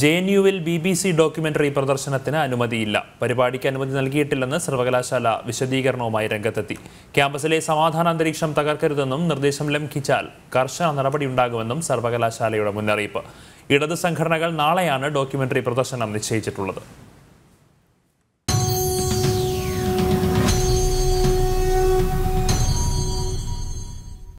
J N യുവിൽ B B C documentary പ്രദർശനത്തിന് അനുമതിയില്ല പരിപാടിക്ക് അനുമതി നൽകിയിട്ടില്ലെന്ന് സർവകലാശാല വിശദീകരണവുമായി രംഗത്തെത്തി ക്യാമ്പസിലെ സമാധാന അന്തരീക്ഷം തകർക്കരുതെന്നും നിർദ്ദേശം ലംഘിച്ചാൽ കർശന നടപടിയുണ്ടാകുമെന്നും സർവകലാശാലയുടെ മുന്നറിയിപ്പ് ഇടത് സംഘടനകൾ നാളെയാണ് ഡോക്യുമെന്ററി പ്രദർശനം നിശ്ചയിച്ചിട്ടുള്ളത്